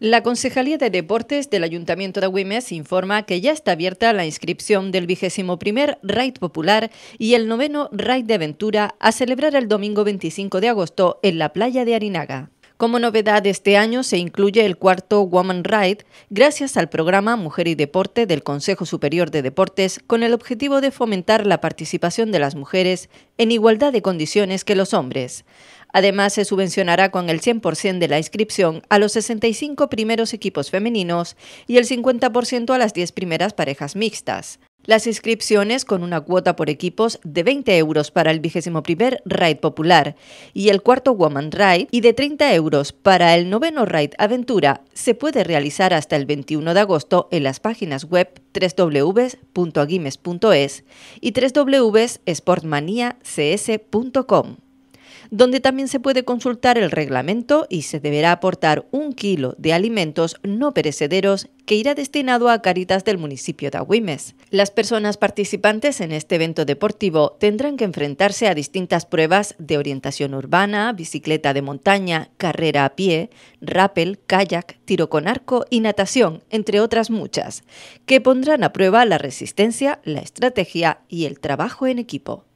La Concejalía de Deportes del Ayuntamiento de Güemes informa que ya está abierta la inscripción del vigésimo primer Raid Popular y el noveno Raid de Aventura a celebrar el domingo 25 de agosto en la playa de Arinaga. Como novedad este año se incluye el cuarto Woman Ride gracias al programa Mujer y Deporte del Consejo Superior de Deportes con el objetivo de fomentar la participación de las mujeres en igualdad de condiciones que los hombres. Además, se subvencionará con el 100% de la inscripción a los 65 primeros equipos femeninos y el 50% a las 10 primeras parejas mixtas. Las inscripciones con una cuota por equipos de 20 euros para el vigésimo primer Raid Popular y el cuarto Woman Raid y de 30 euros para el noveno Raid Aventura se puede realizar hasta el 21 de agosto en las páginas web www.aguimes.es y www.sportmaniacs.com donde también se puede consultar el reglamento y se deberá aportar un kilo de alimentos no perecederos que irá destinado a Caritas del municipio de aguimes Las personas participantes en este evento deportivo tendrán que enfrentarse a distintas pruebas de orientación urbana, bicicleta de montaña, carrera a pie, rappel, kayak, tiro con arco y natación, entre otras muchas, que pondrán a prueba la resistencia, la estrategia y el trabajo en equipo.